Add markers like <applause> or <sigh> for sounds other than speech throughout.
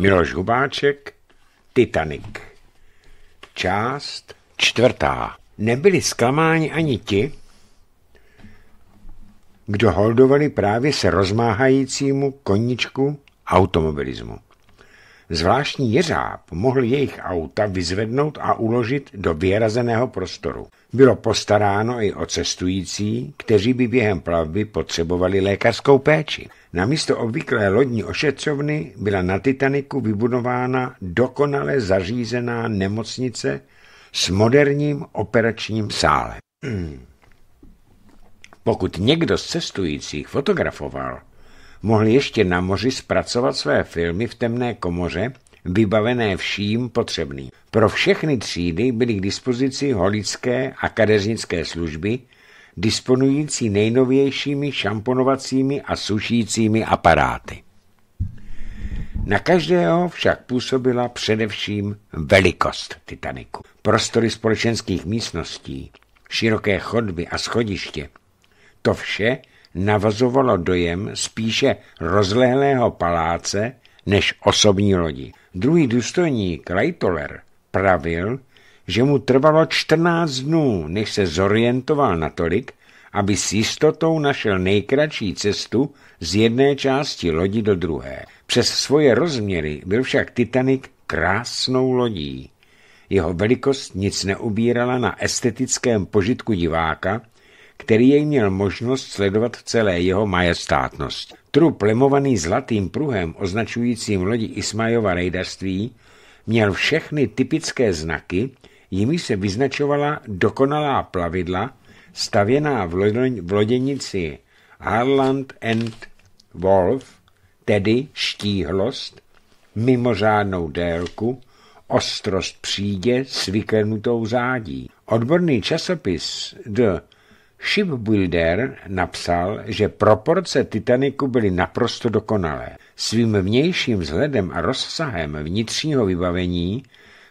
Miloš Hubáček, Titanic. Část čtvrtá. Nebyli zklamáni ani ti, kdo holdovali právě se rozmáhajícímu koničku automobilismu. Zvláštní jeřáb mohl jejich auta vyzvednout a uložit do vyrazeného prostoru. Bylo postaráno i o cestující, kteří by během plavby potřebovali lékařskou péči. Na místo obvyklé lodní ošetřovny byla na Titaniku vybudována dokonale zařízená nemocnice s moderním operačním sálem. Hmm. Pokud někdo z cestujících fotografoval, mohl ještě na moři zpracovat své filmy v temné komoře, vybavené vším potřebným. Pro všechny třídy byly k dispozici holické a kadeřnické služby, disponující nejnovějšími šamponovacími a sušícími aparáty. Na každého však působila především velikost Titaniku. Prostory společenských místností, široké chodby a schodiště. To vše navazovalo dojem spíše rozlehlého paláce než osobní lodi. Druhý důstojník Reitoler pravil, že mu trvalo 14 dnů, než se zorientoval natolik, aby s jistotou našel nejkratší cestu z jedné části lodi do druhé. Přes svoje rozměry byl však Titanic krásnou lodí. Jeho velikost nic neubírala na estetickém požitku diváka, který jej měl možnost sledovat v celé jeho majestátnost. Trup lemovaný zlatým pruhem označujícím lodi Ismajova rejdarství měl všechny typické znaky, jimi se vyznačovala dokonalá plavidla, stavěná v, lo v loděnici Harland and Wolf, tedy štíhlost, mimořádnou délku, ostrost přídě s vykrnutou zádí. Odborný časopis The Shipbuilder napsal, že proporce Titaniku byly naprosto dokonalé. Svým vnějším vzhledem a rozsahem vnitřního vybavení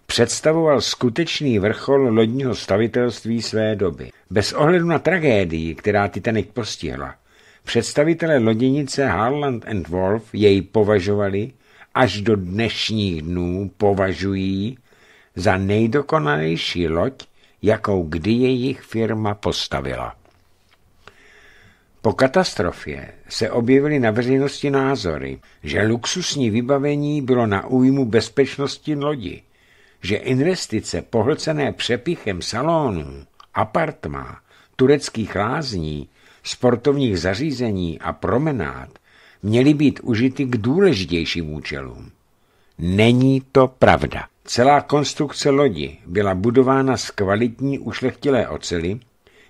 představoval skutečný vrchol lodního stavitelství své doby. Bez ohledu na tragédii, která Titanic postihla, představitelé loděnice Harland and Wolff jej považovali až do dnešních dnů považují za nejdokonalejší loď, jakou kdy jejich firma postavila. Po katastrofě se objevily na veřejnosti názory, že luxusní vybavení bylo na újmu bezpečnosti lodi, že investice pohlcené přepichem salonů, apartma, tureckých lázní, sportovních zařízení a promenád měly být užity k důležitějším účelům. Není to pravda. Celá konstrukce lodi byla budována z kvalitní ušlechtilé ocely,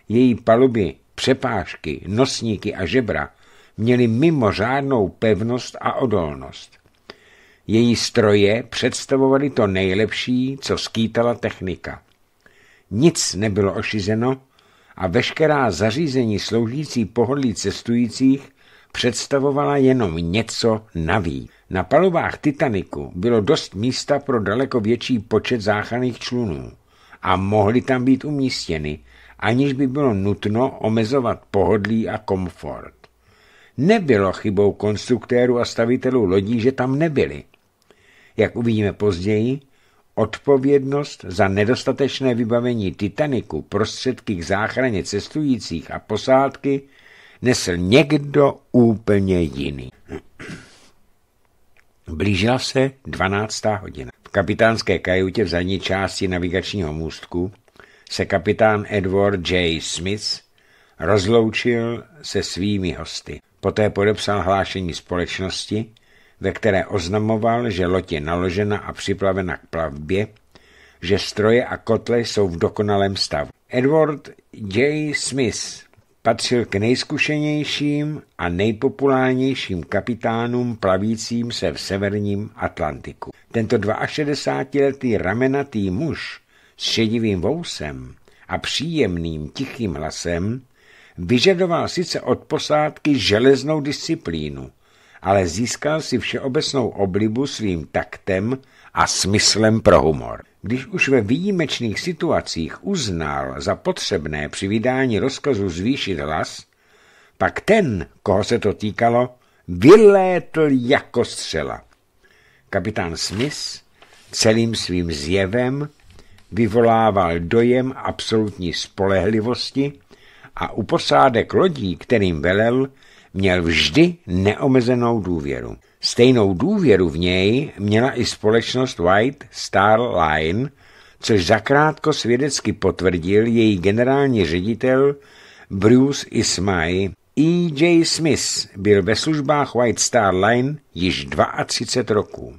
její paluby přepážky, nosníky a žebra měly mimořádnou pevnost a odolnost. Její stroje představovaly to nejlepší, co skýtala technika. Nic nebylo ošizeno a veškerá zařízení sloužící pohodlí cestujících představovala jenom něco navíc. Na palubách Titaniku bylo dost místa pro daleko větší počet záchranných člunů a mohly tam být umístěny, aniž by bylo nutno omezovat pohodlí a komfort. Nebylo chybou konstruktérů a stavitelů lodí, že tam nebyli. Jak uvidíme později, odpovědnost za nedostatečné vybavení Titaniku, prostředky k záchraně cestujících a posádky nesl někdo úplně jiný. Blížila se 12. hodina. V kapitánské kajutě v zadní části navigačního můstku se kapitán Edward J. Smith rozloučil se svými hosty. Poté podepsal hlášení společnosti, ve které oznamoval, že loď je naložena a připravena k plavbě, že stroje a kotle jsou v dokonalém stavu. Edward J. Smith patřil k nejzkušenějším a nejpopulárnějším kapitánům plavícím se v severním Atlantiku. Tento 62-letý ramenatý muž s šedivým vousem a příjemným tichým hlasem vyžadoval sice od posádky železnou disciplínu, ale získal si všeobecnou oblibu svým taktem a smyslem pro humor. Když už ve výjimečných situacích uznal za potřebné při vydání rozkazu zvýšit hlas, pak ten, koho se to týkalo, vylétl jako střela. Kapitán Smith celým svým zjevem vyvolával dojem absolutní spolehlivosti a u posádek lodí, kterým velel, měl vždy neomezenou důvěru. Stejnou důvěru v něj měla i společnost White Star Line, což zakrátko svědecky potvrdil její generální ředitel Bruce Ismay. E.J. Smith byl ve službách White Star Line již 32 roků.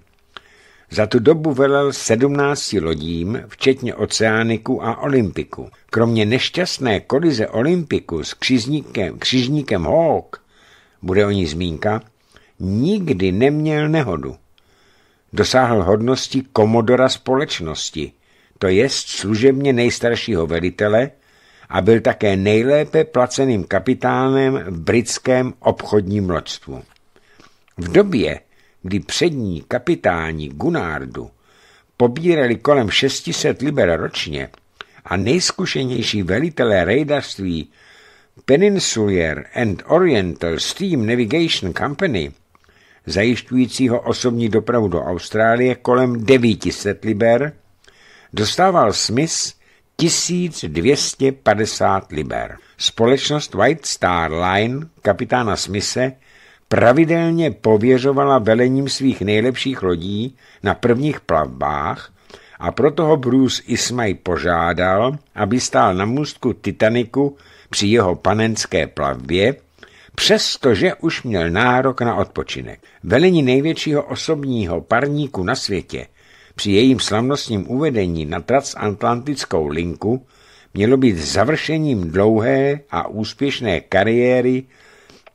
Za tu dobu velel 17 lodím, včetně Oceániku a Olympiku. Kromě nešťastné kolize Olympiku s křižníkem, křižníkem Hawk, bude o ní zmínka, nikdy neměl nehodu. Dosáhl hodnosti komodora společnosti, to jest služebně nejstaršího velitele, a byl také nejlépe placeným kapitánem v britském obchodním loďstvu. V době, kdy přední kapitáni Gunárdu pobírali kolem 600 liber ročně a nejzkušenější velitelé rejdařství Peninsulier and Oriental Steam Navigation Company, zajišťujícího osobní dopravu do Austrálie kolem 900 liber, dostával Smith 1250 liber. Společnost White Star Line kapitána Smise pravidelně pověřovala velením svých nejlepších lodí na prvních plavbách a proto ho Bruce Ismay požádal, aby stál na můstku Titaniku při jeho panenské plavbě, přestože už měl nárok na odpočinek. Velení největšího osobního parníku na světě při jejím slavnostním uvedení na transatlantickou linku mělo být završením dlouhé a úspěšné kariéry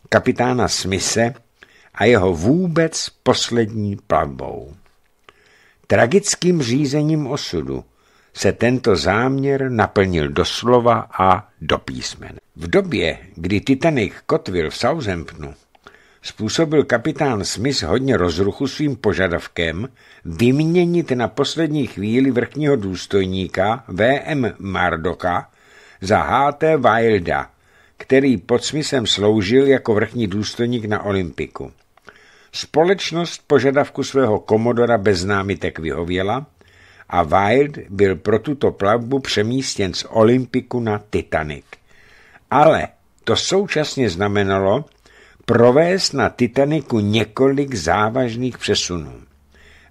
kapitána Smise a jeho vůbec poslední plavbou. Tragickým řízením osudu se tento záměr naplnil doslova a do písmen. V době, kdy Titanic kotvil v Southamptonu, způsobil kapitán Smith hodně rozruchu svým požadavkem vyměnit na poslední chvíli vrchního důstojníka VM Mardoka za HT Wilda, který pod smyslem sloužil jako vrchní důstojník na Olympiku. Společnost požadavku svého komodora bez námitek vyhověla a Wild byl pro tuto plavbu přemístěn z Olympiku na Titanic. Ale to současně znamenalo provést na Titaniku několik závažných přesunů.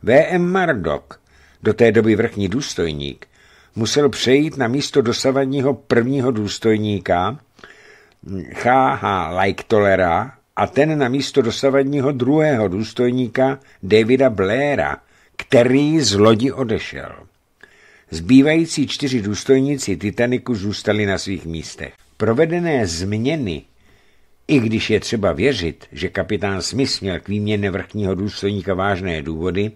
V.M. Mardok, do té doby vrchní důstojník, musel přejít na místo dosavadního prvního důstojníka H.H. Leichtolera a ten na místo dosavadního druhého důstojníka Davida Blaira, který z lodi odešel. Zbývající čtyři důstojníci Titaniku zůstali na svých místech. Provedené změny, i když je třeba věřit, že kapitán Smith měl k výměně vrchního důstojníka vážné důvody,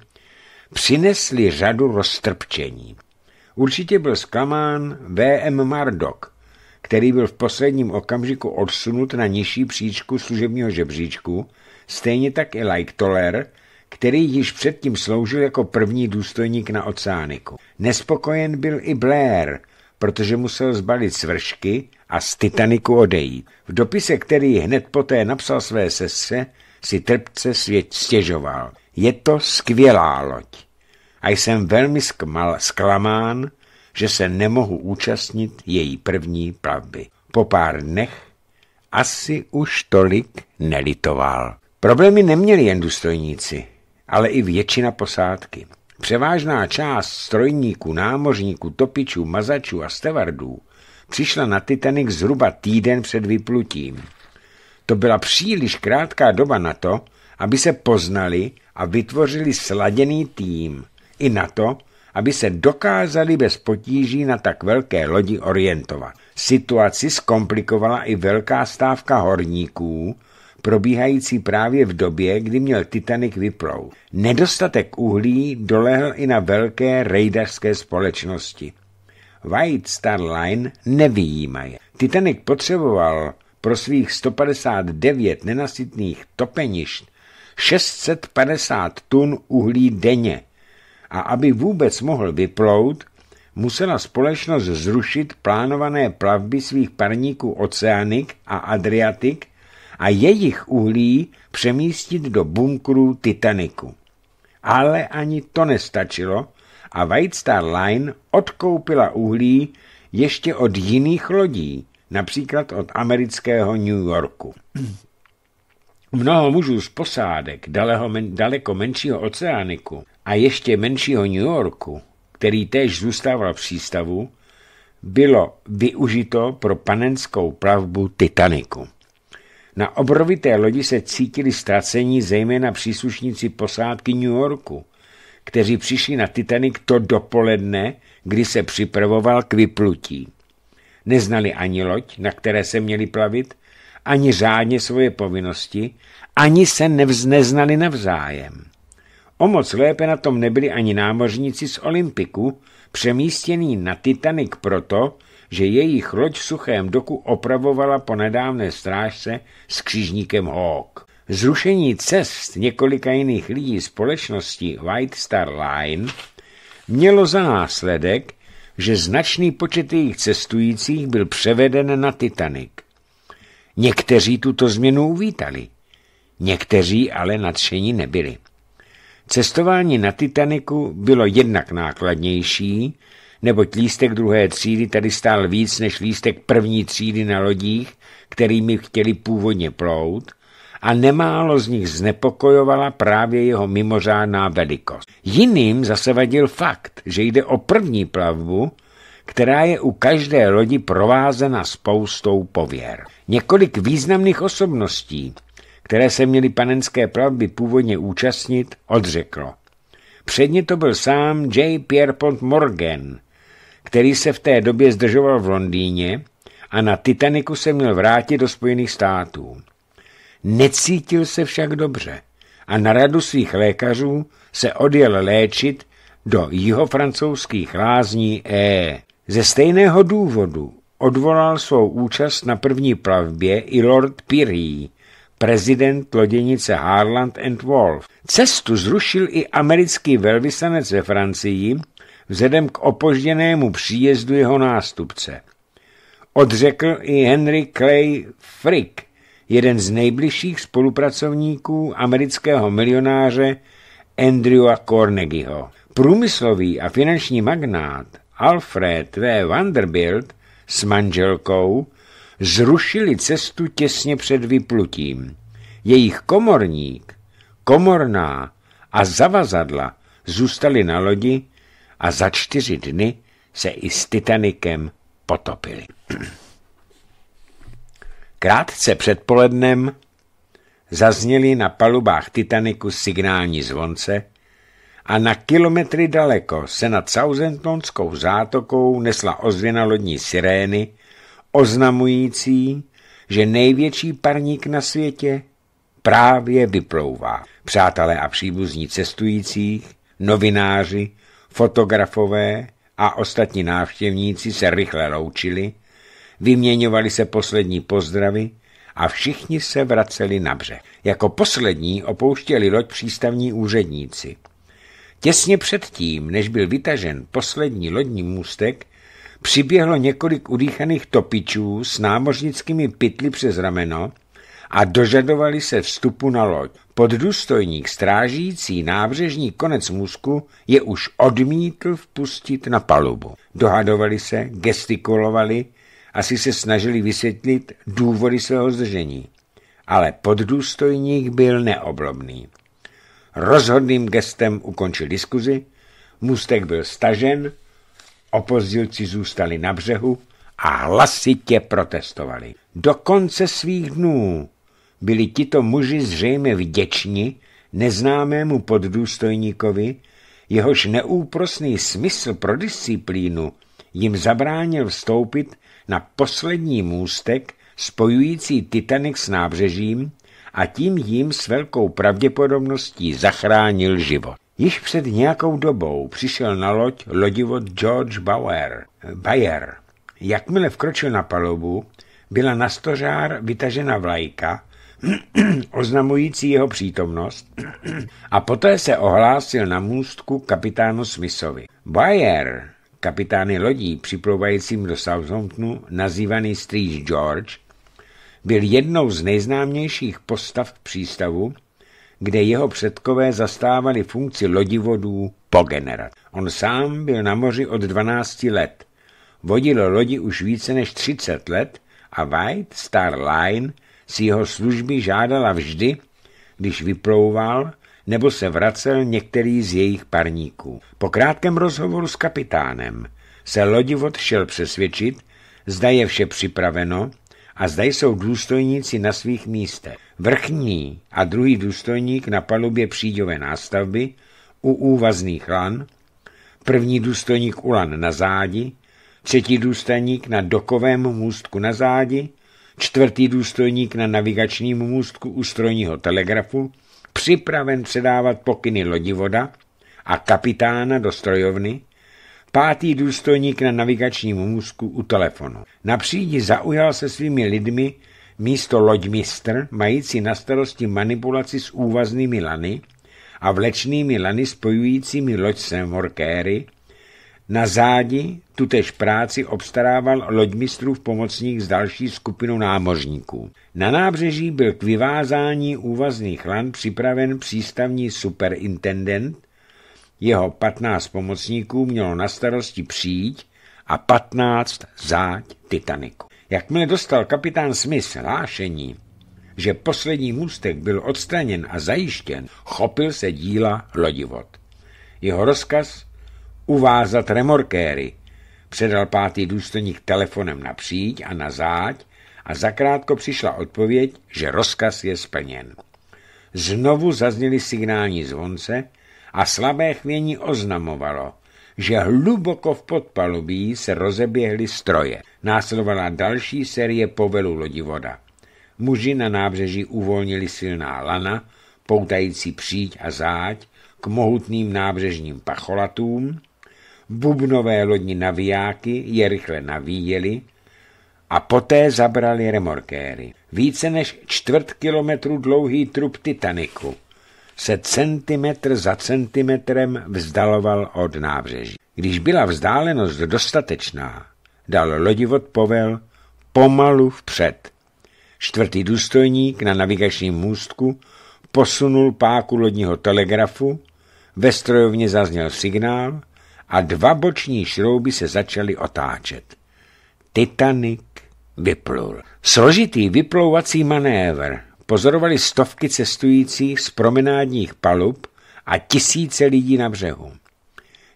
přinesly řadu roztrpčení. Určitě byl zklamán V.M. Mardok, který byl v posledním okamžiku odsunut na nižší příčku služebního žebříčku, stejně tak i Like Toller, který již předtím sloužil jako první důstojník na oceániku. Nespokojen byl i Blair, protože musel zbalit svršky a z Titaniku odejít. V dopise, který hned poté napsal své sestře, si trpce svět stěžoval. Je to skvělá loď. A jsem velmi skmal, sklamán, že se nemohu účastnit její první plavby. Po pár dnech asi už tolik nelitoval. Problémy neměli jen důstojníci, ale i většina posádky. Převážná část strojníků, námořníků, topičů, mazačů a stevardů přišla na Titanic zhruba týden před vyplutím. To byla příliš krátká doba na to, aby se poznali a vytvořili sladěný tým. I na to, aby se dokázali bez potíží na tak velké lodi orientovat. Situaci zkomplikovala i velká stávka horníků, probíhající právě v době, kdy měl Titanic vyplout. Nedostatek uhlí dolehl i na velké rejdařské společnosti. White Star Line nevýjímaje. Titanic potřeboval pro svých 159 nenasytných topeništ 650 tun uhlí denně a aby vůbec mohl vyplout, musela společnost zrušit plánované plavby svých parníků Oceanik a Adriatik a jejich uhlí přemístit do bunkrů Titaniku. Ale ani to nestačilo a White Star Line odkoupila uhlí ještě od jiných lodí, například od amerického New Yorku. Mnoho mužů z posádek daleko menšího oceániku a ještě menšího New Yorku, který též zůstával v přístavu, bylo využito pro panenskou plavbu Titaniku. Na obrovité lodi se cítili ztracení zejména příslušníci posádky New Yorku, kteří přišli na Titanic to dopoledne, kdy se připravoval k vyplutí. Neznali ani loď, na které se měli plavit, ani řádně svoje povinnosti, ani se nevz, neznali navzájem. O moc lépe na tom nebyli ani námořníci z Olympiku, přemístěný na Titanic proto, že jejich loď v suchém doku opravovala po nedávné strážce s křižníkem Hawk. Zrušení cest několika jiných lidí společnosti White Star Line mělo za následek, že značný počet jejich cestujících byl převeden na Titanic. Někteří tuto změnu uvítali, někteří ale nadšení nebyli. Cestování na Titaniku bylo jednak nákladnější, neboť lístek druhé třídy tady stál víc než lístek první třídy na lodích, kterými chtěli původně plout, a nemálo z nich znepokojovala právě jeho mimořádná velikost. Jiným zase vadil fakt, že jde o první plavbu, která je u každé lodi provázena spoustou pověr. Několik významných osobností, které se měly panenské plavby původně účastnit, odřeklo. Předně to byl sám J. Pierpont Morgan, který se v té době zdržoval v Londýně a na Titaniku se měl vrátit do Spojených států. Necítil se však dobře a na radu svých lékařů se odjel léčit do jihofrancouzských lázní E. Ze stejného důvodu odvolal svou účast na první plavbě i lord Pirie prezident loděnice Harland and Wolff. Cestu zrušil i americký velvyslanec ve Francii vzhledem k opožděnému příjezdu jeho nástupce. Odřekl i Henry Clay Frick, jeden z nejbližších spolupracovníků amerického milionáře Andrewa Carnegieho. Průmyslový a finanční magnát Alfred V. Vanderbilt s manželkou zrušili cestu těsně před vyplutím. Jejich komorník, komorná a zavazadla zůstali na lodi a za čtyři dny se i s Titanikem potopili. <clears throat> Krátce před polednem zazněly na palubách Titaniku signální zvonce a na kilometry daleko se nad Southamptonskou zátokou nesla ozvěna lodní sirény oznamující, že největší parník na světě právě vyplouvá. Přátelé a příbuzní cestujících, novináři, fotografové a ostatní návštěvníci se rychle loučili, vyměňovali se poslední pozdravy a všichni se vraceli na břeh. Jako poslední opouštěli loď přístavní úředníci. Těsně předtím, než byl vytažen poslední lodní můstek, přiběhlo několik udýchaných topičů s námořnickými pytly přes rameno a dožadovali se vstupu na loď. Poddůstojník strážící nábřežní konec mozku je už odmítl vpustit na palubu. Dohadovali se, gestikulovali, asi se snažili vysvětlit důvody svého zdržení. Ale poddůstojník byl neoblomný. Rozhodným gestem ukončil diskuzi, mustek byl stažen, Opozdilci zůstali na břehu a hlasitě protestovali. Do konce svých dnů byli tito muži zřejmě vděční neznámému poddůstojníkovi, jehož neúprosný smysl pro disciplínu jim zabránil vstoupit na poslední můstek spojující Titanic s nábřežím a tím jim s velkou pravděpodobností zachránil život. Již před nějakou dobou přišel na loď lodivod George Bauer, Bayer. Jakmile vkročil na palubu, byla na stožár vytažena vlajka, <clears throat> oznamující jeho přítomnost <clears throat> a poté se ohlásil na můstku kapitánu Smithovi. Bayer, kapitány lodí připlouvajícím do Southamptonu, nazývaný Street George, byl jednou z nejznámějších postav přístavu kde jeho předkové zastávali funkci lodivodů po generaci. On sám byl na moři od 12 let. Vodil lodi už více než 30 let a White Star Line si jeho služby žádala vždy, když vyplouval nebo se vracel některý z jejich parníků. Po krátkém rozhovoru s kapitánem se lodivod šel přesvědčit, zda je vše připraveno a zde jsou důstojníci na svých místech. Vrchní a druhý důstojník na palubě příďové nástavby u úvazných lan, první důstojník u lan na zádi, třetí důstojník na dokovém můstku na zádi, čtvrtý důstojník na navigačním můstku u strojního telegrafu, připraven předávat pokyny lodivoda a kapitána do strojovny, pátý důstojník na navigačním můzku u telefonu. Na přídi zaujal se svými lidmi místo loďmistr, mající na starosti manipulaci s úvaznými lany a vlečnými lany spojujícími loď s morkéry, na zádi tutež práci obstarával loďmistrův pomocník s další skupinou námořníků. Na nábřeží byl k vyvázání úvazných lan připraven přístavní superintendent, jeho patnáct pomocníků mělo na starosti přijít a patnáct záď Titaniku. Jakmile dostal kapitán Smith hlášení, že poslední můstek byl odstraněn a zajištěn, chopil se díla lodivod. Jeho rozkaz uvázat remorkéry předal pátý důstojník telefonem na příď a na záď a zakrátko přišla odpověď, že rozkaz je splněn. Znovu zazněly signální zvonce a slabé chvění oznamovalo, že hluboko v podpalubí se rozeběhly stroje. Následovala další série povelů lodivoda. Muži na nábřeží uvolnili silná lana, poutající příď a záď k mohutným nábřežním pacholatům, bubnové lodní navijáky je rychle navíjeli a poté zabrali remorkéry. Více než čtvrt kilometru dlouhý trup Titaniku se centimetr za centimetrem vzdaloval od nábřeží. Když byla vzdálenost dostatečná, dal lodivod povel pomalu vpřed. Čtvrtý důstojník na navigačním můstku posunul páku lodního telegrafu, ve strojovně zazněl signál a dva boční šrouby se začaly otáčet. Titanic vyplul. Složitý vyplouvací manévr, pozorovali stovky cestujících z promenádních palub a tisíce lidí na břehu.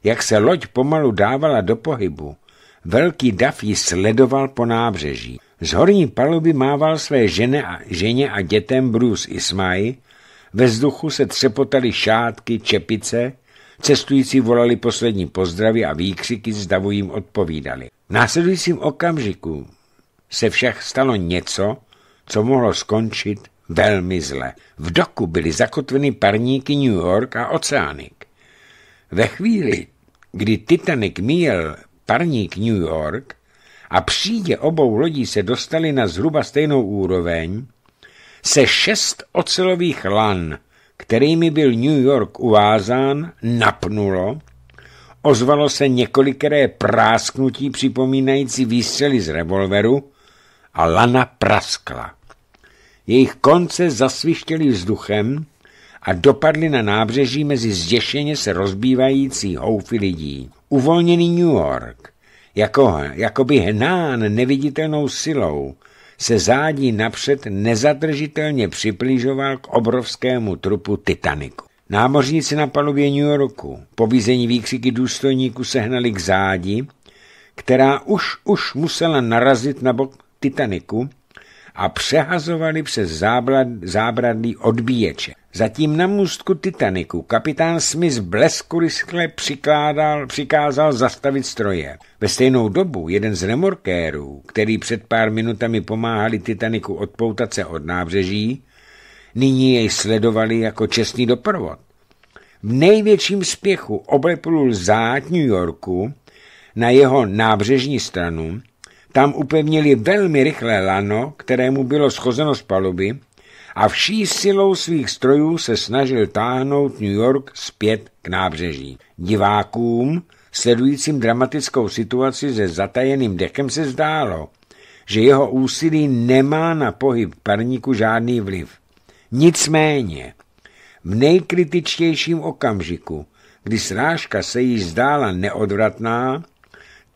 Jak se loď pomalu dávala do pohybu, velký dav ji sledoval po nábřeží. Z horní paluby mával své žene a, ženě a dětem Bruce Ismai, ve vzduchu se třepotaly šátky, čepice, cestující volali poslední pozdravy a výkřiky s davu jim odpovídali. V následujícím okamžiku se však stalo něco, co mohlo skončit Velmi zle. V doku byly zakotveny parníky New York a Oceánik. Ve chvíli, kdy Titanic míjel parník New York a přídě obou lodí se dostali na zhruba stejnou úroveň, se šest ocelových lan, kterými byl New York uvázán, napnulo, ozvalo se několikeré prásknutí připomínající výstřely z revolveru a lana praskla. Jejich konce zasvištěly vzduchem a dopadly na nábřeží mezi zděšeně se rozbývající houfy lidí. Uvolněný New York, jako, jako by hnán neviditelnou silou, se zádí napřed nezadržitelně přibližoval k obrovskému trupu Titaniku. Námořníci na palubě New Yorku po vízení výkřiky důstojníků sehnali k zádi, která už už musela narazit na bok Titaniku, a přehazovali přes zábrad, zábradlí odbíječe. Zatím na můstku Titaniku kapitán Smith bleskuryskle přikládal, přikázal zastavit stroje. Ve stejnou dobu jeden z remorkérů, který před pár minutami pomáhali Titaniku odpoutat se od nábřeží, nyní jej sledovali jako čestný doprovod. V největším spěchu obleplul záď New Yorku na jeho nábřežní stranu tam upevnili velmi rychlé lano, kterému bylo schozeno z paluby a vší silou svých strojů se snažil táhnout New York zpět k nábřeží. Divákům, sledujícím dramatickou situaci se zatajeným dechem se zdálo, že jeho úsilí nemá na pohyb parníku žádný vliv. Nicméně, v nejkritičtějším okamžiku, kdy srážka se jí zdála neodvratná,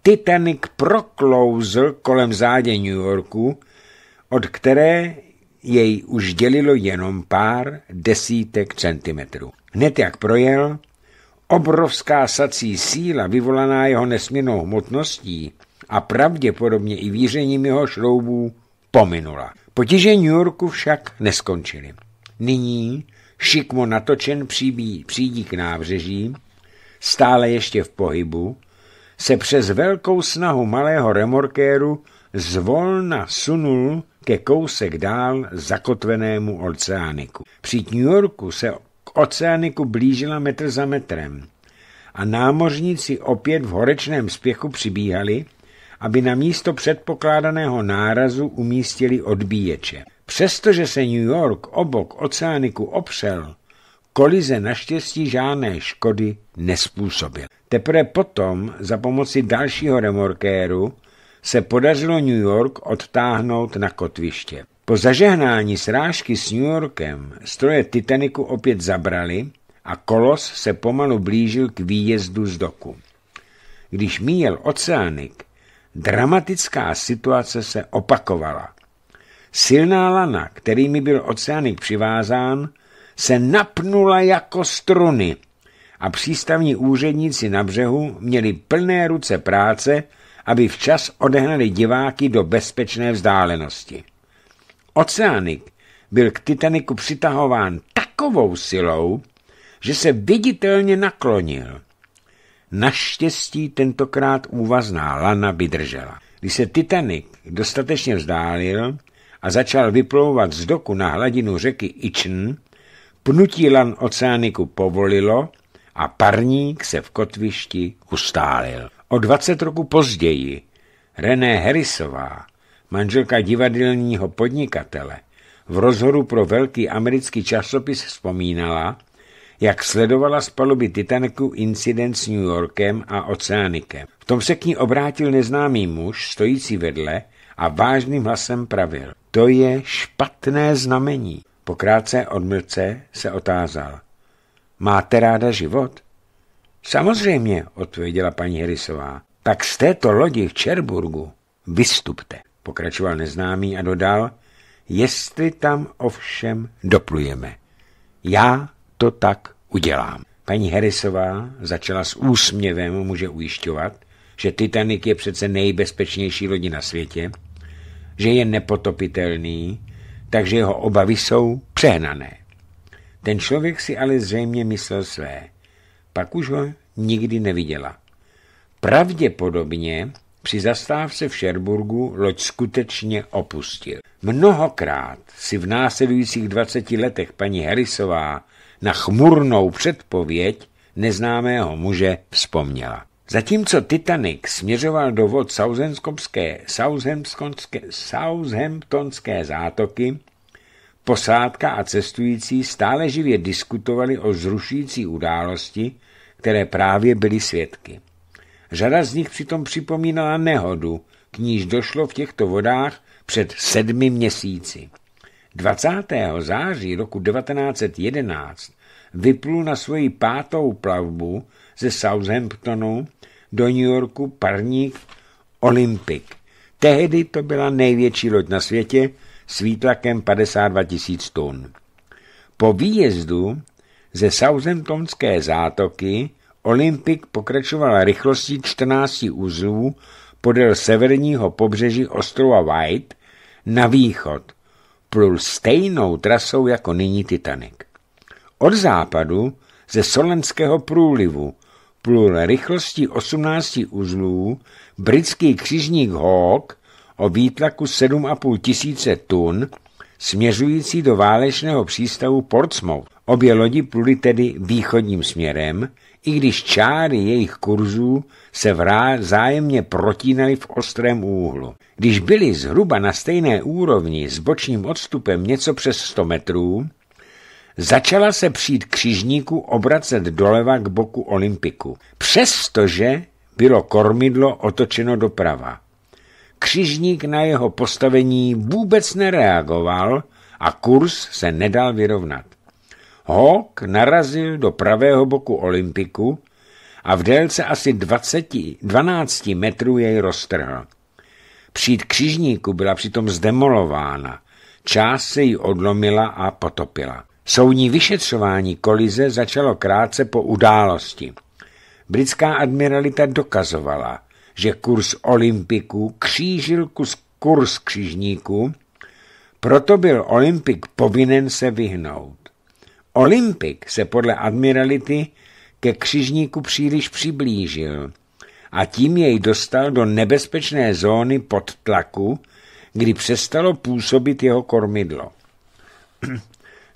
Titanic proklouzl kolem zádě New Yorku, od které jej už dělilo jenom pár desítek centimetrů. Hned jak projel, obrovská sací síla vyvolaná jeho nesmírnou hmotností a pravděpodobně i výřením jeho šroubů pominula. Potíže New Yorku však neskončily. Nyní, šikmo natočen příbí, k nábřeží, stále ještě v pohybu, se přes velkou snahu malého remorkéru zvolna sunul ke kousek dál zakotvenému oceániku. Při New Yorku se k oceániku blížila metr za metrem a námořníci opět v horečném spěchu přibíhali, aby na místo předpokládaného nárazu umístili odbíječe. Přestože se New York obok oceániku opřel, Kolize naštěstí žádné škody nespůsobil. Teprve potom za pomoci dalšího remorkéru se podařilo New York odtáhnout na kotviště. Po zažehnání srážky s New Yorkem stroje Titaniku opět zabrali a kolos se pomalu blížil k výjezdu z doku. Když míjel oceánik, dramatická situace se opakovala. Silná lana, kterými byl oceánik přivázán, se napnula jako struny a přístavní úředníci na břehu měli plné ruce práce, aby včas odehnali diváky do bezpečné vzdálenosti. Oceánik byl k Titaniku přitahován takovou silou, že se viditelně naklonil. Naštěstí tentokrát úvazná lana vydržela. Když se Titanic dostatečně vzdálil a začal vyplouvat z doku na hladinu řeky Ičn, Pnutí lan oceániku povolilo a parník se v kotvišti ustálil. O 20 roku později René Harrisová, manželka divadelního podnikatele, v rozhoru pro velký americký časopis vzpomínala, jak sledovala z paluby Titaniku incident s New Yorkem a oceánikem. V tom se k ní obrátil neznámý muž, stojící vedle, a vážným hlasem pravil. To je špatné znamení. Po krátce odmlce se otázal. Máte ráda život? Samozřejmě, odpověděla paní Herisová. Tak z této lodi v Čerburgu vystupte, pokračoval neznámý a dodal, jestli tam ovšem doplujeme. Já to tak udělám. Paní Herisová začala s úsměvem muže ujišťovat, že Titanic je přece nejbezpečnější lodi na světě, že je nepotopitelný takže jeho obavy jsou přehnané. Ten člověk si ale zřejmě myslel své. Pak už ho nikdy neviděla. Pravděpodobně při zastávce v Šerburgu loď skutečně opustil. Mnohokrát si v následujících 20 letech paní Harrisová na chmurnou předpověď neznámého muže vzpomněla. Zatímco Titanic směřoval do vod Southamptonské zátoky, posádka a cestující stále živě diskutovali o zrušící události, které právě byly svědky. Řada z nich přitom připomínala nehodu, k níž došlo v těchto vodách před sedmi měsíci. 20. září roku 1911 vyplul na svoji pátou plavbu ze Southamptonu do New Yorku parník Olympic. Tehdy to byla největší loď na světě s výtlakem 52 tisíc tun. Po výjezdu ze Southamptonské zátoky Olympic pokračovala rychlostí 14 uzlů podél severního pobřeží ostrova White na východ. Plul stejnou trasou jako nyní Titanic. Od západu ze Solenského průlivu plul rychlostí 18 uzlů britský křižník Hawk o výtlaku 7,5 tisíce tun směřující do válečného přístavu Portsmouth. Obě lodi pluly tedy východním směrem, i když čáry jejich kurzů se vzájemně protínaly v ostrém úhlu. Když byly zhruba na stejné úrovni s bočním odstupem něco přes 100 metrů, začala se přijít křižníku obracet doleva k boku Olympiku, přestože bylo kormidlo otočeno doprava. Křižník na jeho postavení vůbec nereagoval a kurz se nedal vyrovnat. Hawk narazil do pravého boku Olympiku a v délce asi 20, 12 metrů jej roztrhl. Přít křižníku byla přitom zdemolována, část se jí odlomila a potopila. Soudní vyšetřování kolize začalo krátce po události. Britská admiralita dokazovala, že kurz Olympiku křížil kus kurz křižníků, proto byl olympik povinen se vyhnout. Olympik se podle admirality ke křižníku příliš přiblížil a tím jej dostal do nebezpečné zóny pod tlaku, kdy přestalo působit jeho kormidlo.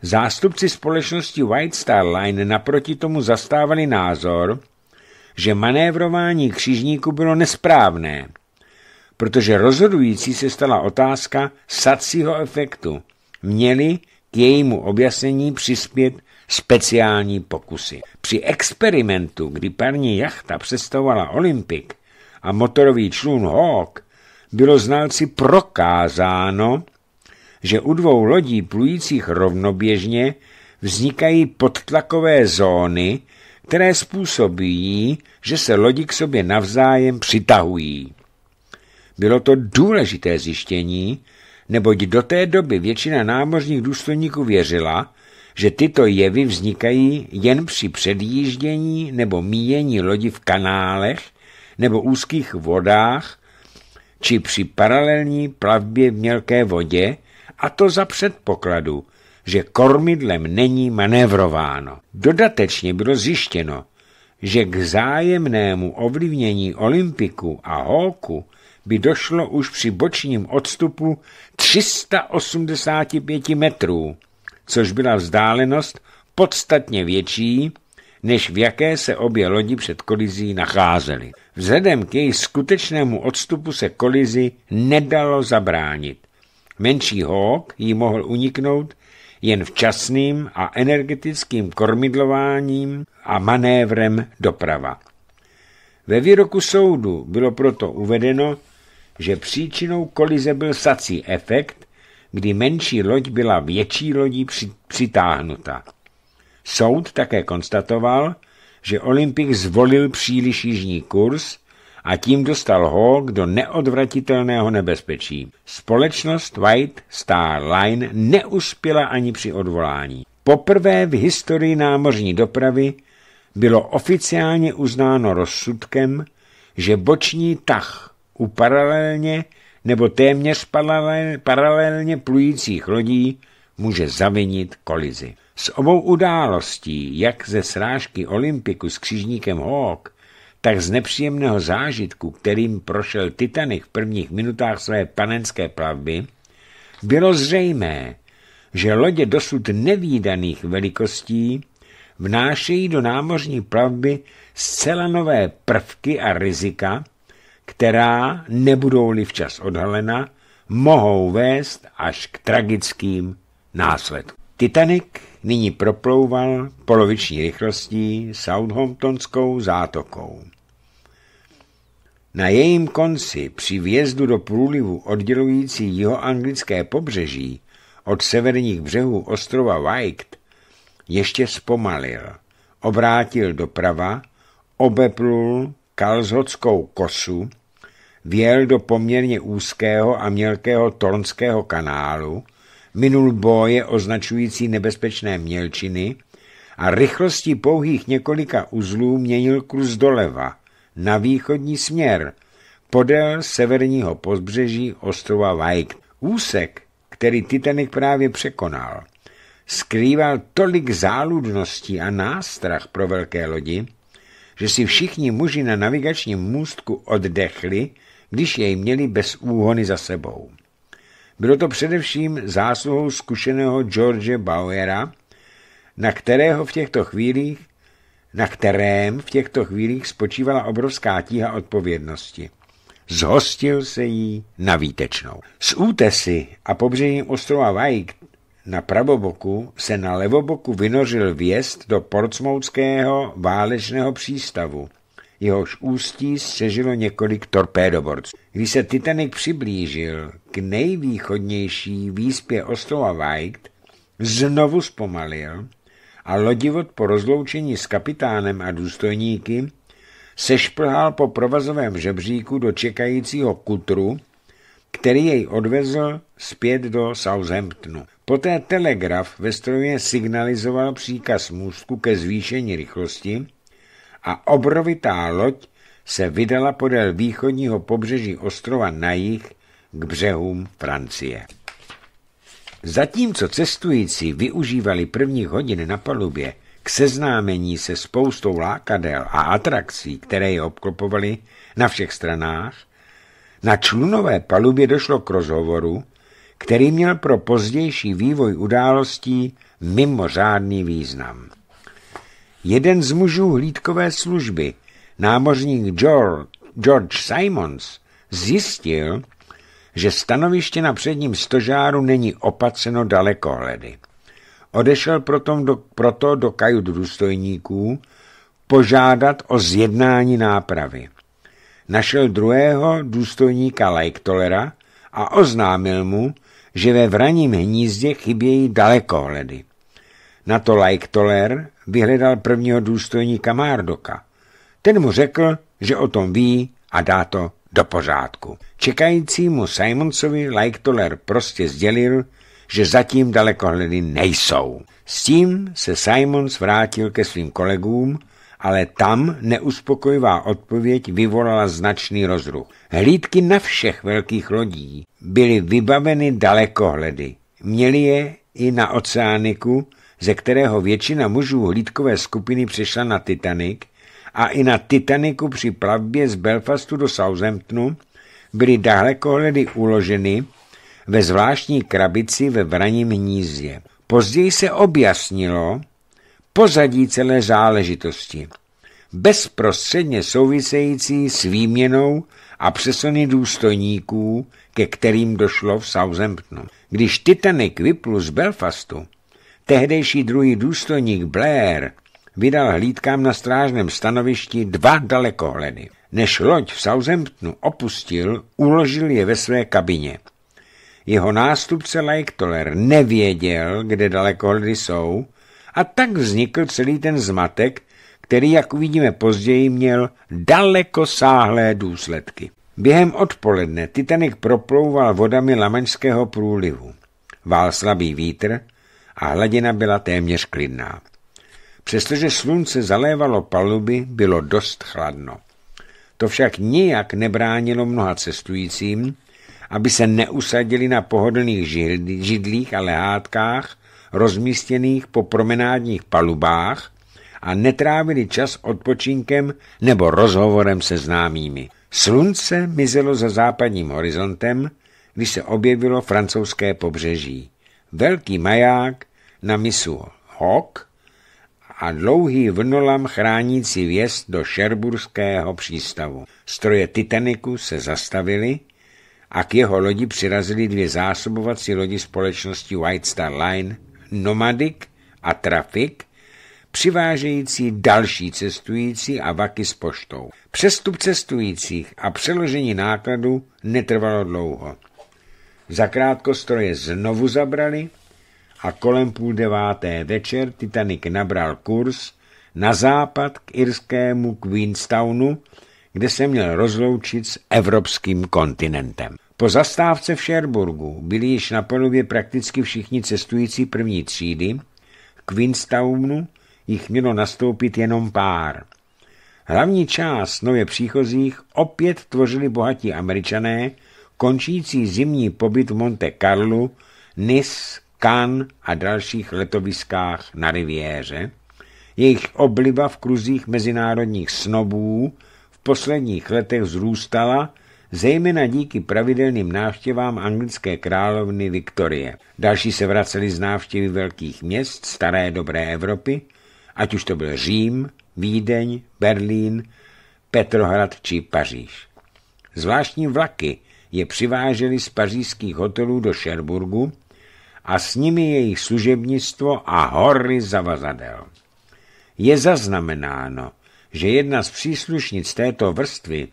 Zástupci společnosti White Star Line naproti tomu zastávali názor, že manévrování křižníku bylo nesprávné, protože rozhodující se stala otázka sacího efektu. Měli k jejímu objasnění přispět speciální pokusy. Při experimentu, kdy parní jachta představovala Olympik a motorový člun Hawk, bylo znalci prokázáno, že u dvou lodí plujících rovnoběžně vznikají podtlakové zóny, které způsobují, že se lodi k sobě navzájem přitahují. Bylo to důležité zjištění, neboť do té doby většina námořních důstojníků věřila, že tyto jevy vznikají jen při předjíždění nebo míjení lodi v kanálech nebo úzkých vodách či při paralelní plavbě v mělké vodě, a to za předpokladu, že kormidlem není manévrováno. Dodatečně bylo zjištěno, že k zájemnému ovlivnění Olympiku a Hóku by došlo už při bočním odstupu 385 metrů, což byla vzdálenost podstatně větší, než v jaké se obě lodi před kolizí nacházely. Vzhledem k jejich skutečnému odstupu se kolizi nedalo zabránit. Menší hók jí mohl uniknout jen včasným a energetickým kormidlováním a manévrem doprava. Ve výroku soudu bylo proto uvedeno, že příčinou kolize byl sací efekt, kdy menší loď byla větší lodí přitáhnuta. Soud také konstatoval, že Olympik zvolil příliš jižní kurz, a tím dostal Hawk do neodvratitelného nebezpečí. Společnost White Star Line neuspěla ani při odvolání. Poprvé v historii námořní dopravy bylo oficiálně uznáno rozsudkem, že boční tah u paralelně nebo téměř paralelně plujících lodí může zavinit kolizi. S obou událostí, jak ze srážky Olympiku s křižníkem Hawke, tak z nepříjemného zážitku, kterým prošel Titanic v prvních minutách své panenské plavby, bylo zřejmé, že lodě dosud nevýdaných velikostí vnášejí do námořní plavby zcela nové prvky a rizika, která, nebudou-li včas odhalena, mohou vést až k tragickým následkům. Titanic nyní proplouval poloviční rychlostí Southamptonskou zátokou. Na jejím konci při vjezdu do průlivu oddělující anglické pobřeží od severních břehů ostrova Wight, ještě zpomalil, obrátil doprava, obeplul kalzhodskou kosu, vjel do poměrně úzkého a mělkého tornského kanálu, minul boje označující nebezpečné mělčiny a rychlostí pouhých několika uzlů měnil kurz doleva, na východní směr, podél severního pozbřeží ostrova Vajk. Úsek, který Titanic právě překonal, skrýval tolik záludností a nástrach pro velké lodi, že si všichni muži na navigačním můstku oddechli, když jej měli bez úhony za sebou. Bylo to především zásluhou zkušeného George Bauera, na kterého v těchto chvílích, na kterém v těchto chvílích spočívala obrovská tíha odpovědnosti. Zhostil se jí na výtečnou. Z útesy a pobřežím ostrova Vajk na pravoboku se na levoboku vynořil vjezd do portsmouthského válečného přístavu – jehož ústí střežilo několik torpédoborců. Když se Titanic přiblížil k nejvýchodnější výspě ostrova Vajt, znovu zpomalil a lodivod po rozloučení s kapitánem a důstojníky se šplhal po provazovém žebříku do čekajícího kutru, který jej odvezl zpět do Southamptonu. Poté telegraf ve stroji signalizoval příkaz můstku ke zvýšení rychlosti a obrovitá loď se vydala podél východního pobřeží ostrova na jih k břehům Francie. Zatímco cestující využívali prvních hodin na palubě k seznámení se spoustou lákadel a atrakcí, které je obklopovaly na všech stranách, na člunové palubě došlo k rozhovoru, který měl pro pozdější vývoj událostí mimořádný význam. Jeden z mužů hlídkové služby, námořník George Simons, zjistil, že stanoviště na předním stožáru není opaceno dalekohledy. Odešel proto do, proto do kajut důstojníků požádat o zjednání nápravy. Našel druhého důstojníka Lajktolera a oznámil mu, že ve vraním hnízdě chybějí dalekohledy. Na to Lajktoler vyhledal prvního důstojníka Márdoka. Ten mu řekl, že o tom ví a dá to do pořádku. Čekajícímu Simonsovi Lajktoler prostě sdělil, že zatím dalekohledy nejsou. S tím se Simons vrátil ke svým kolegům, ale tam neuspokojivá odpověď vyvolala značný rozruch. Hlídky na všech velkých lodí byly vybaveny dalekohledy. Měli je i na oceániku, ze kterého většina mužů hlídkové skupiny přešla na Titanic a i na Titaniku při plavbě z Belfastu do Southamptonu byly dalekohledy uloženy ve zvláštní krabici ve vraním hnízdě. Později se objasnilo pozadí celé záležitosti, bezprostředně související s výměnou a přesuny důstojníků, ke kterým došlo v Southamptonu. Když Titanic vyplul z Belfastu, Tehdejší druhý důstojník Blair vydal hlídkám na strážném stanovišti dva dalekohledy. Než loď v Southamptonu opustil, uložil je ve své kabině. Jeho nástupce Lajktoler nevěděl, kde dalekohledy jsou, a tak vznikl celý ten zmatek, který, jak uvidíme později, měl daleko sáhlé důsledky. Během odpoledne Titanic proplouval vodami Lamaňského průlivu. Vál slabý vítr, a hladina byla téměř klidná. Přestože slunce zalévalo paluby, bylo dost chladno. To však nijak nebránilo mnoha cestujícím, aby se neusadili na pohodlných židlích a lehátkách rozmístěných po promenádních palubách a netrávili čas odpočinkem nebo rozhovorem se známými. Slunce mizelo za západním horizontem, když se objevilo francouzské pobřeží. Velký maják na misu Hok a dlouhý vlnolam chránící vjezd do šerburského přístavu. Stroje Titaniku se zastavily a k jeho lodi přirazily dvě zásobovací lodi společnosti White Star Line Nomadic a Traffic, přivážející další cestující a vaky s poštou. Přestup cestujících a přeložení nákladu netrvalo dlouho. Zakrátko stroje znovu zabrali a kolem půl deváté večer Titanic nabral kurz na západ k irskému Queenstownu, kde se měl rozloučit s evropským kontinentem. Po zastávce v Šerburgu byli již na polově prakticky všichni cestující první třídy, k Queenstownu jich mělo nastoupit jenom pár. Hlavní část nově příchozích opět tvořili bohatí američané, končící zimní pobyt v Monte Carlo, NIS, Cannes a dalších letoviskách na riviéře, jejich obliba v kruzích mezinárodních snobů v posledních letech zrůstala zejména díky pravidelným návštěvám anglické královny Viktorie. Další se vraceli z návštěvy velkých měst staré dobré Evropy, ať už to byl Řím, Vídeň, Berlín, Petrohrad či Paříž. Zvláštní vlaky je přiváželi z pařížských hotelů do Šerburgu, a s nimi jejich služebnictvo a hory zavazadel. Je zaznamenáno, že jedna z příslušnic této vrstvy,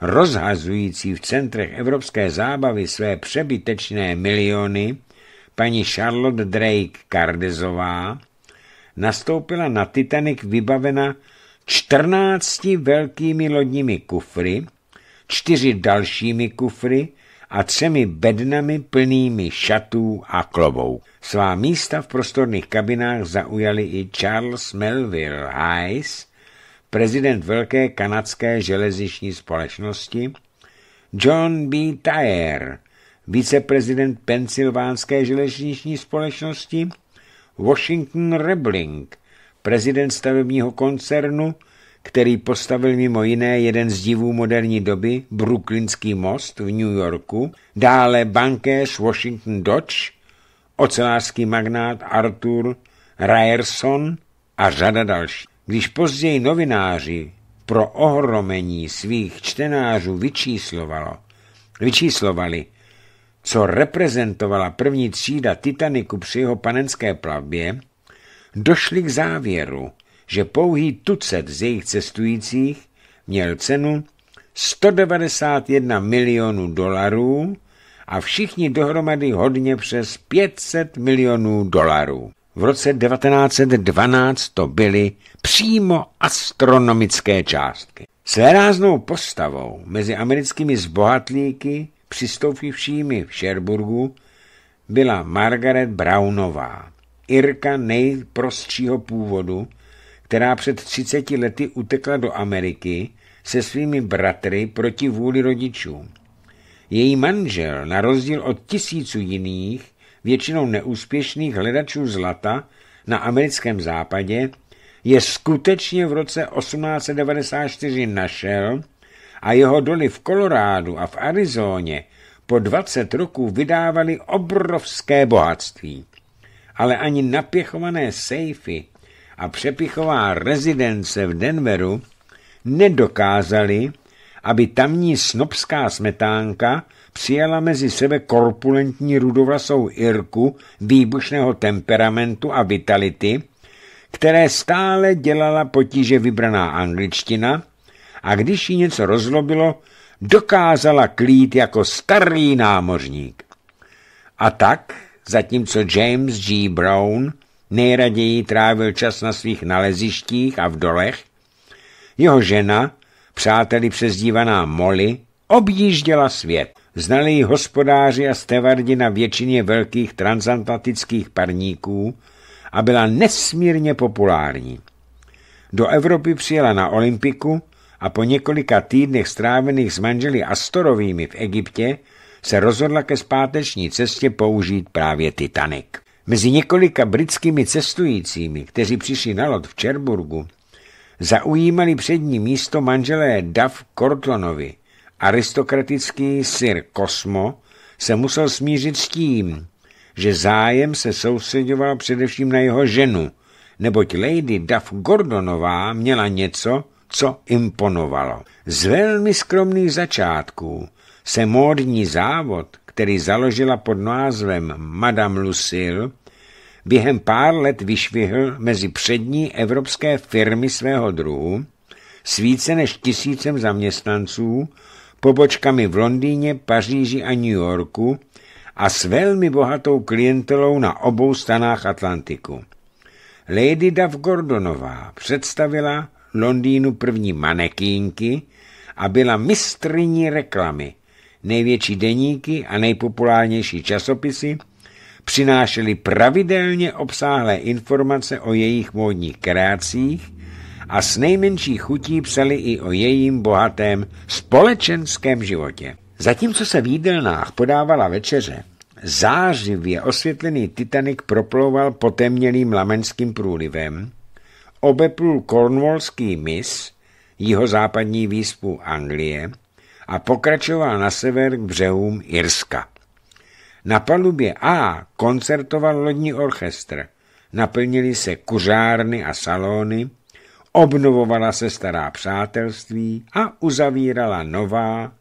rozhazující v centrech evropské zábavy své přebytečné miliony, paní Charlotte Drake Kardezová, nastoupila na Titanic vybavena 14 velkými lodními kufry, čtyři dalšími kufry a třemi bednami plnými šatů a klovou. Svá místa v prostorných kabinách zaujali i Charles Melville Hayes, prezident velké kanadské železniční společnosti, John B. Tyre, viceprezident Pensylvánské železniční společnosti, Washington Rebling, prezident stavebního koncernu který postavil mimo jiné jeden z divů moderní doby, Brooklynský most v New Yorku, dále bankéř Washington Dodge, ocelářský magnát Arthur Ryerson a řada další. Když později novináři pro ohromení svých čtenářů vyčíslovalo, vyčíslovali, co reprezentovala první třída Titaniku při jeho panenské plavbě, došli k závěru – že pouhý tucet z jejich cestujících měl cenu 191 milionů dolarů a všichni dohromady hodně přes 500 milionů dolarů. V roce 1912 to byly přímo astronomické částky. S ráznou postavou mezi americkými zbohatlíky přistoupivšími v Šerburgu byla Margaret Brownová, Irka nejprostšího původu, která před 30 lety utekla do Ameriky se svými bratry proti vůli rodičů. Její manžel, na rozdíl od tisíců jiných, většinou neúspěšných hledačů zlata na americkém západě, je skutečně v roce 1894 našel a jeho doly v Kolorádu a v Arizóně po 20 roků vydávali obrovské bohatství. Ale ani napěchované sejfy a přepichová rezidence v Denveru nedokázali, aby tamní snobská smetánka přijala mezi sebe korpulentní rudovlasou Irku výbušného temperamentu a vitality, které stále dělala potíže vybraná angličtina a když jí něco rozlobilo, dokázala klít jako starý námořník. A tak, zatímco James G. Brown nejraději trávil čas na svých nalezištích a v dolech, jeho žena, přáteli přezdívaná Molly, objížděla svět. Znali ji hospodáři a stevardi na většině velkých transatlantických parníků a byla nesmírně populární. Do Evropy přijela na olympiku a po několika týdnech strávených s manželi Astorovými v Egyptě se rozhodla ke zpáteční cestě použít právě Titanic. Mezi několika britskými cestujícími, kteří přišli na lot v Čerburgu, zaujímali přední místo manželé Duff Cortlonovi. Aristokratický sir Cosmo se musel smířit s tím, že zájem se soustředoval především na jeho ženu, neboť Lady Duff Gordonová měla něco, co imponovalo. Z velmi skromných začátků se módní závod který založila pod názvem Madame Lucille, během pár let vyšvihl mezi přední evropské firmy svého druhu s více než tisícem zaměstnanců, pobočkami v Londýně, Paříži a New Yorku a s velmi bohatou klientelou na obou stranách Atlantiku. Lady Duff Gordonová představila Londýnu první manekýnky a byla mistrní reklamy, největší deníky a nejpopulárnější časopisy přinášely pravidelně obsáhlé informace o jejich módních kreacích a s nejmenší chutí psali i o jejím bohatém společenském životě. Zatímco se v jídelnách podávala večeře, zářivě osvětlený Titanic proplouval potemnělým lamenským průlivem, obeplul Cornwallský mis, jihozápadní výspu Anglie, a pokračoval na sever k břehům Irska. Na palubě A koncertoval lodní orchestr. Naplnili se kuřárny a salony, obnovovala se stará přátelství a uzavírala nová,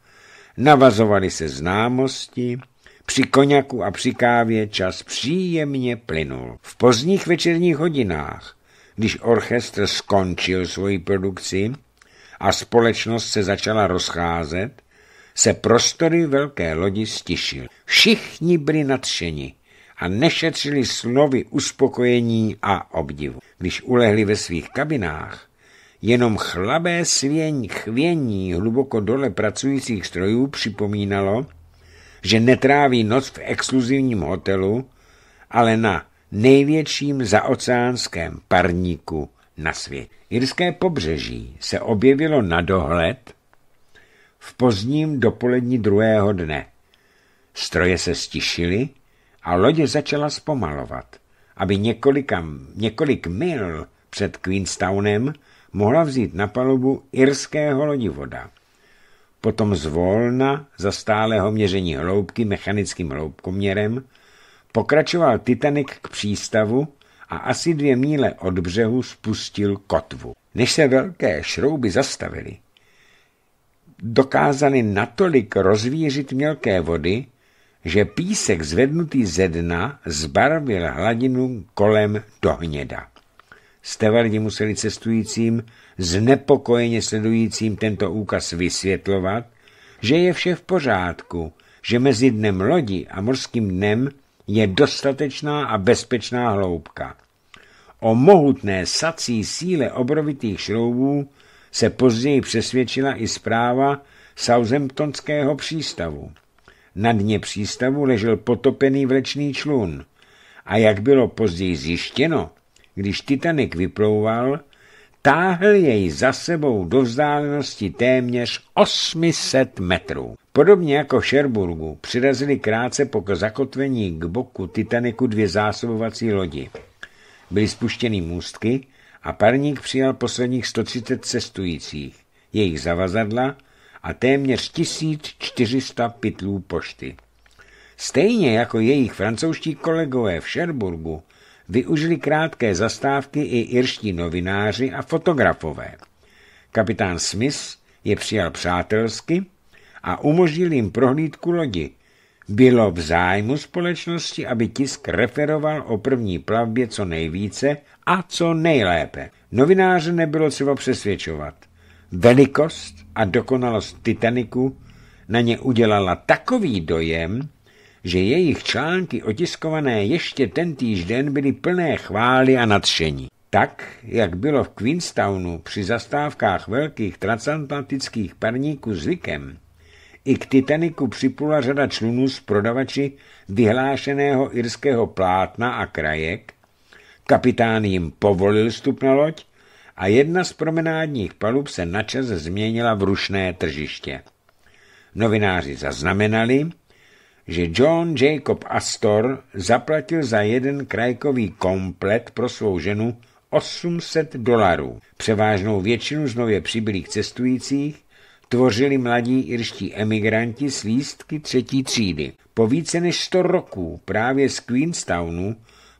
navazovaly se známosti, při koněku a při kávě čas příjemně plynul. V pozdních večerních hodinách, když orchestr skončil svoji produkci, a společnost se začala rozcházet, se prostory velké lodi stišil. Všichni byli nadšeni a nešetřili slovy uspokojení a obdivu. Když ulehli ve svých kabinách, jenom chlabé svěň chvění hluboko dole pracujících strojů připomínalo, že netráví noc v exkluzivním hotelu, ale na největším zaoceánském parníku na svět. Irské pobřeží se objevilo na dohled v pozdním dopolední druhého dne. Stroje se stišily a lodě začala zpomalovat, aby několika, několik mil před Queenstownem mohla vzít na palubu irského lodivoda. Potom zvolna za stáleho měření hloubky mechanickým hloubkoměrem pokračoval Titanic k přístavu, a asi dvě míle od břehu spustil kotvu. Než se velké šrouby zastavily, dokázali natolik rozvířit mělké vody, že písek zvednutý ze dna zbarvil hladinu kolem do hněda. Stevardi museli cestujícím, znepokojeně sledujícím tento úkaz vysvětlovat, že je vše v pořádku, že mezi dnem lodi a morským dnem je dostatečná a bezpečná hloubka. O mohutné sací síle obrovitých šroubů se později přesvědčila i zpráva Southamptonského přístavu. Na dně přístavu ležel potopený vlečný člun a jak bylo později zjištěno, když Titanic vyplouval, táhl jej za sebou do vzdálenosti téměř 800 metrů. Podobně jako v Šerburgu přirazili krátce po zakotvení k boku Titaniku dvě zásobovací lodi. Byly spuštěny můstky a parník přijal posledních 130 cestujících, jejich zavazadla a téměř 1400 pytlů pošty. Stejně jako jejich francouzští kolegové v Šerburgu využili krátké zastávky i irští novináři a fotografové. Kapitán Smith je přijal přátelsky, a umožnil jim prohlídku lodi. Bylo v zájmu společnosti, aby tisk referoval o první plavbě co nejvíce a co nejlépe. Novináře nebylo třeba přesvědčovat. Velikost a dokonalost Titaniku na ně udělala takový dojem, že jejich články otiskované ještě tentýž den byly plné chvály a nadšení. Tak, jak bylo v Queenstownu při zastávkách velkých transatlantických parníků zvykem, i k Titaniku připlula řada člunů z prodavači vyhlášeného irského plátna a krajek, kapitán jim povolil vstup na loď a jedna z promenádních palub se načas změnila v rušné tržiště. Novináři zaznamenali, že John Jacob Astor zaplatil za jeden krajkový komplet pro svou ženu 800 dolarů. Převážnou většinu z nově přibylých cestujících tvořili mladí irští emigranti s lístky třetí třídy. Po více než 100 roků právě z Queenstownu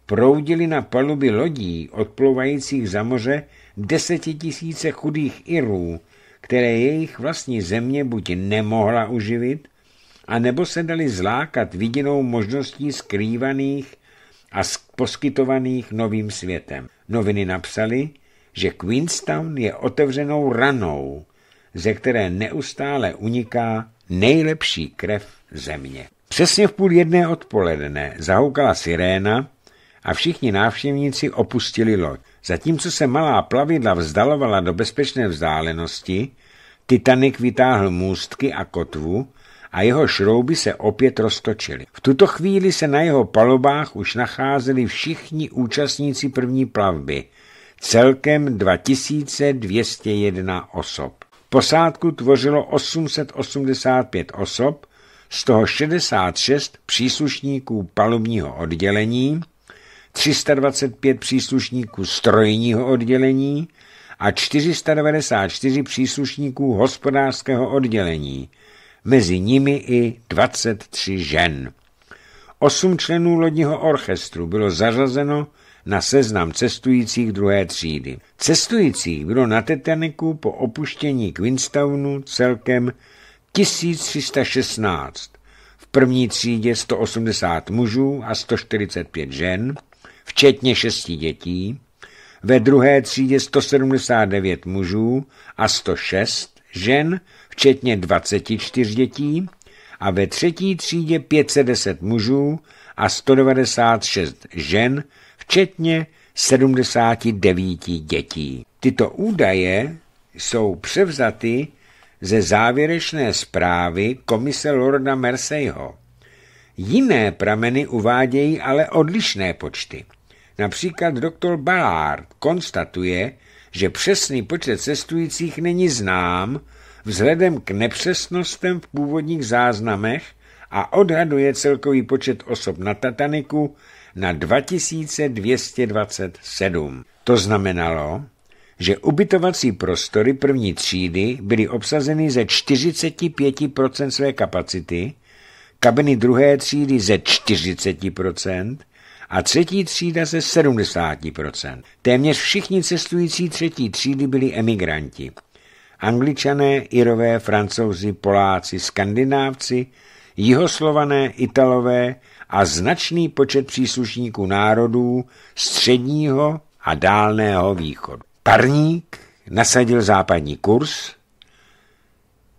proudili na paluby lodí odplouvajících za moře desetitisíce chudých Irů, které jejich vlastní země buď nemohla uživit, anebo se dali zlákat viděnou možností skrývaných a poskytovaných novým světem. Noviny napsali, že Queenstown je otevřenou ranou, ze které neustále uniká nejlepší krev země. Přesně v půl jedné odpoledne zahoukala siréna a všichni návštěvníci opustili loď. Zatímco se malá plavidla vzdalovala do bezpečné vzdálenosti, Titanic vytáhl můstky a kotvu a jeho šrouby se opět roztočily. V tuto chvíli se na jeho palobách už nacházeli všichni účastníci první plavby, celkem 2201 osob. Posádku tvořilo 885 osob, z toho 66 příslušníků palubního oddělení, 325 příslušníků strojního oddělení a 494 příslušníků hospodářského oddělení, mezi nimi i 23 žen. Osm členů lodního orchestru bylo zařazeno na seznam cestujících druhé třídy. Cestujících bylo na Titaniku po opuštění Queenstownu celkem 1316. V první třídě 180 mužů a 145 žen, včetně šesti dětí, ve druhé třídě 179 mužů a 106 žen, včetně 24 dětí, a ve třetí třídě 510 mužů a 196 žen, včetně 79 dětí. Tyto údaje jsou převzaty ze závěrečné zprávy komise Lorda Merseyho. Jiné prameny uvádějí ale odlišné počty. Například doktor Ballard konstatuje, že přesný počet cestujících není znám vzhledem k nepřesnostem v původních záznamech a odhaduje celkový počet osob na Tataniku na 2227. To znamenalo, že ubytovací prostory první třídy byly obsazeny ze 45% své kapacity, kabiny druhé třídy ze 40% a třetí třída ze 70%. Téměř všichni cestující třetí třídy byli emigranti. Angličané, Irové, Francouzi, Poláci, Skandinávci, Jihoslované, Italové a značný počet příslušníků národů středního a dálného východu. Parník nasadil západní kurz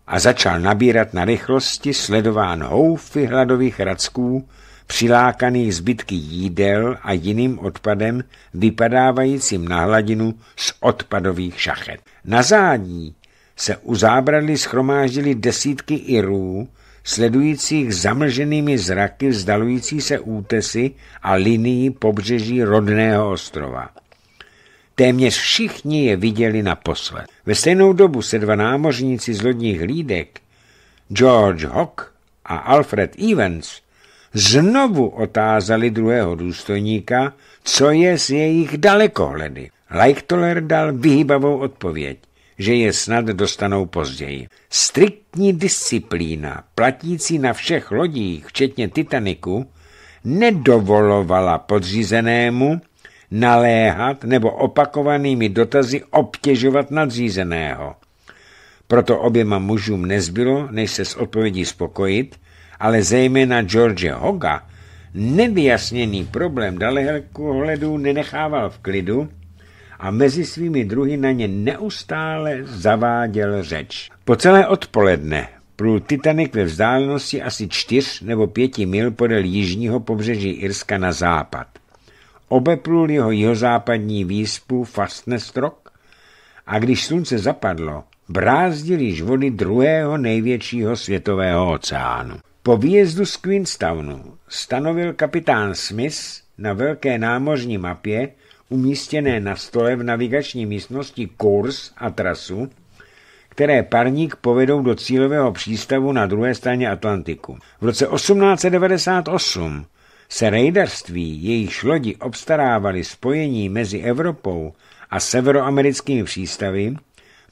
a začal nabírat na rychlosti sledován houfy hladových racků, přilákaných zbytky jídel a jiným odpadem vypadávajícím na hladinu z odpadových šachet. Na zádí se u zábradly schromáždily desítky Irů, sledujících zamlženými zraky vzdalující se útesy a linii pobřeží rodného ostrova. Téměř všichni je viděli naposled. Ve stejnou dobu se dva námořníci z lodních hlídek, George Hock a Alfred Evans, znovu otázali druhého důstojníka, co je z jejich dalekohledy. Leichtoller dal vyhýbavou odpověď že je snad dostanou později. Striktní disciplína, platící na všech lodích, včetně Titaniku, nedovolovala podřízenému naléhat nebo opakovanými dotazy obtěžovat nadřízeného. Proto oběma mužům nezbylo, než se s odpovědí spokojit, ale zejména George Hoga nevyjasněný problém dalekohledu nenechával v klidu a mezi svými druhy na ně neustále zaváděl řeč. Po celé odpoledne plul Titanic ve vzdálenosti asi čtyř nebo pěti mil podél jižního pobřeží Irska na západ. Obeplul jeho jihozápadní výspu Fastness Rock a když slunce zapadlo, brázdil již vody druhého největšího světového oceánu. Po výjezdu z Queenstownu stanovil kapitán Smith na velké námořní mapě umístěné na stole v navigační místnosti kurz a trasu, které parník povedou do cílového přístavu na druhé straně Atlantiku. V roce 1898 se rejdarství, jejich lodi obstarávali spojení mezi Evropou a severoamerickými přístavy,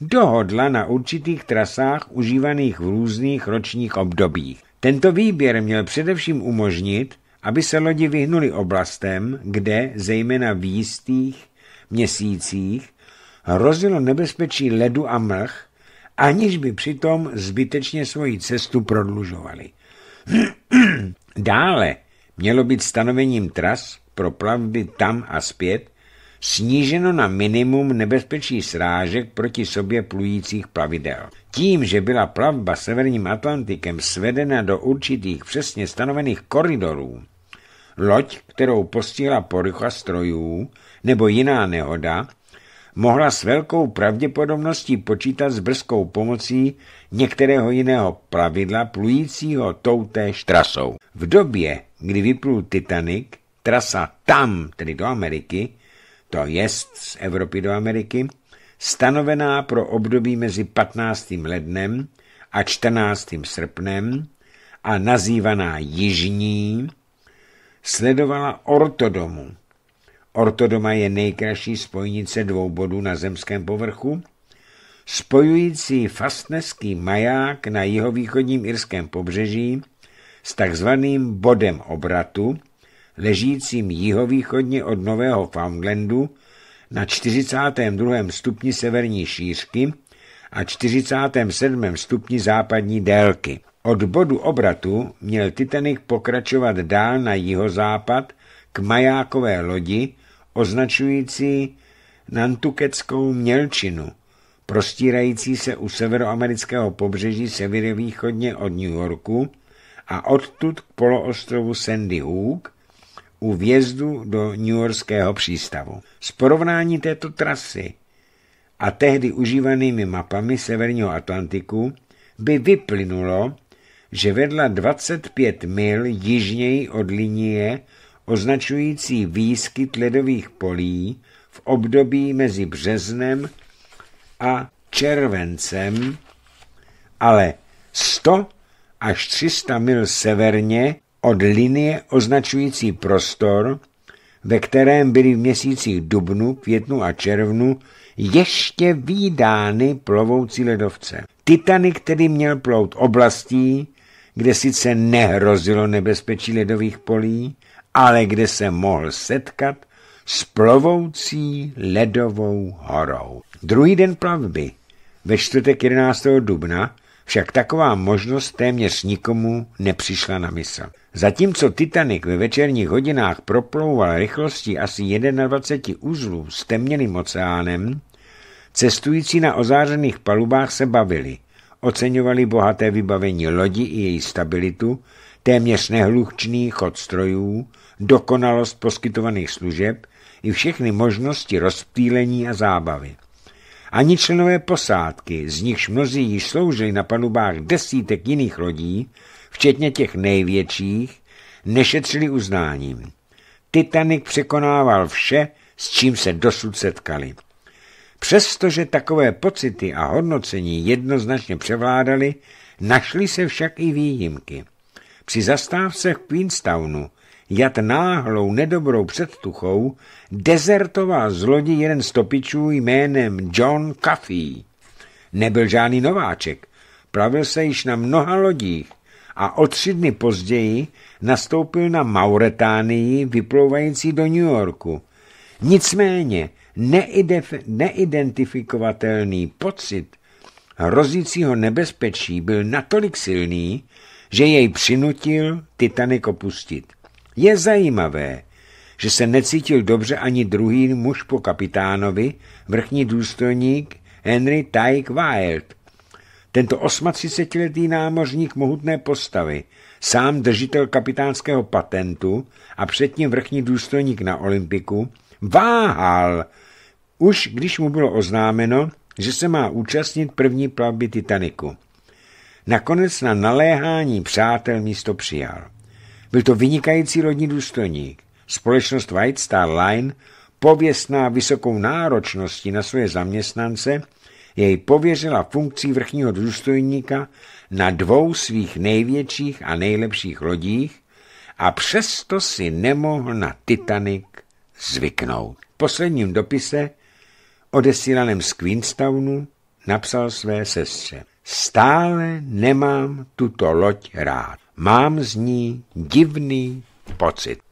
dohodla na určitých trasách užívaných v různých ročních obdobích. Tento výběr měl především umožnit, aby se lodi vyhnuli oblastem, kde, zejména v jistých měsících, hrozilo nebezpečí ledu a mlh, aniž by přitom zbytečně svoji cestu prodlužovali. <clears throat> Dále mělo být stanovením tras pro plavby tam a zpět sníženo na minimum nebezpečí srážek proti sobě plujících plavidel. Tím, že byla plavba severním Atlantikem svedena do určitých přesně stanovených koridorů, loď, kterou postihla porucha strojů nebo jiná nehoda, mohla s velkou pravděpodobností počítat s brzkou pomocí některého jiného plavidla plujícího toutéž trasou. V době, kdy vyplul Titanic, trasa tam, tedy do Ameriky, to jest z Evropy do Ameriky, stanovená pro období mezi 15. lednem a 14. srpnem a nazývaná Jižní, sledovala ortodomu. Ortodoma je nejkratší spojnice dvou bodů na zemském povrchu, spojující fastneský maják na jihovýchodním irském pobřeží s takzvaným bodem obratu, ležícím jihovýchodně od Nového Foundlandu na 42. stupni severní šířky a 47. stupni západní délky. Od bodu obratu měl Titanic pokračovat dál na jihozápad k majákové lodi označující Nantuketskou mělčinu, prostírající se u severoamerického pobřeží severovýchodně od New Yorku a odtud k poloostrovu Sandy Hook, u vjezdu do Yorkského přístavu. Z porovnání této trasy a tehdy užívanými mapami severního Atlantiku by vyplynulo, že vedla 25 mil jižněji od linie označující výskyt ledových polí v období mezi březnem a červencem, ale 100 až 300 mil severně od linie označující prostor, ve kterém byly v měsících dubnu, květnu a červnu ještě výdány plovoucí ledovce. Titanic tedy měl plout oblastí, kde sice nehrozilo nebezpečí ledových polí, ale kde se mohl setkat s plovoucí ledovou horou. Druhý den plavby, ve čtvrtek 11. dubna, však taková možnost téměř nikomu nepřišla na mysl. Zatímco Titanic ve večerních hodinách proplouval rychlostí asi 21 uzlů s temněným oceánem, cestující na ozářených palubách se bavili, oceňovali bohaté vybavení lodi i její stabilitu, téměř nehlučný chod strojů, dokonalost poskytovaných služeb i všechny možnosti rozptýlení a zábavy ani členové posádky, z nichž mnozí již sloužili na palubách desítek jiných lodí, včetně těch největších, nešetřili uznáním. Titanic překonával vše, s čím se dosud setkali. Přestože takové pocity a hodnocení jednoznačně převládaly, našly se však i výjimky. Při zastávce v Queenstownu Jad náhlou nedobrou předtuchou, dezertoval zlodí jeden z topičů jménem John Caffey. Nebyl žádný nováček, plavil se již na mnoha lodích a o tři dny později nastoupil na Mauretánii vyplouvající do New Yorku. Nicméně neidentifikovatelný pocit hrozícího nebezpečí byl natolik silný, že jej přinutil Titanic opustit. Je zajímavé, že se necítil dobře ani druhý muž po kapitánovi, vrchní důstojník Henry Tyke Wild. Tento 38-letý námořník mohutné postavy, sám držitel kapitánského patentu a předtím vrchní důstojník na Olympiku, váhal, už když mu bylo oznámeno, že se má účastnit první plavby Titaniku. Nakonec na naléhání přátel místo přijal. Byl to vynikající rodní důstojník. Společnost White Star Line, pověstná vysokou náročností na své zaměstnance, jej pověřila funkcí vrchního důstojníka na dvou svých největších a nejlepších lodích a přesto si nemohl na Titanic zvyknout. V posledním dopise, odesílaném z Queenstownu, napsal své sestře. Stále nemám tuto loď rád. Mám z ní divný pocit.